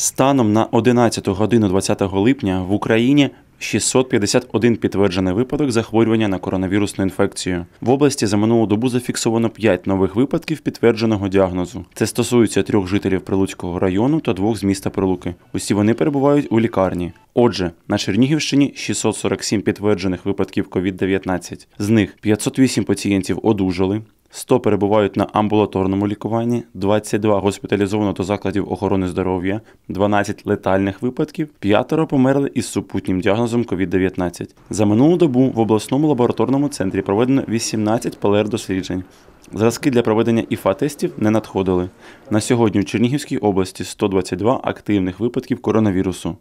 Станом на 11 годину 20 липня в Україні 651 підтверджений випадок захворювання на коронавірусну інфекцію. В області за минулу добу зафіксовано 5 нових випадків підтвердженого діагнозу. Це стосується трьох жителів Прилуцького району та двох з міста Прилуки. Усі вони перебувають у лікарні. Отже, на Чернігівщині 647 підтверджених випадків COVID-19. З них 508 пацієнтів одужали, 100 перебувають на амбулаторному лікуванні, 22 госпіталізовано до закладів охорони здоров'я, 12 летальних випадків, п'ятеро померли із супутнім діагнозом COVID-19. За минулу добу в обласному лабораторному центрі проведено 18 ПЛР-досліджень. Зразки для проведення ІФА-тестів не надходили. На сьогодні у Чернігівській області 122 активних випадків коронавірусу.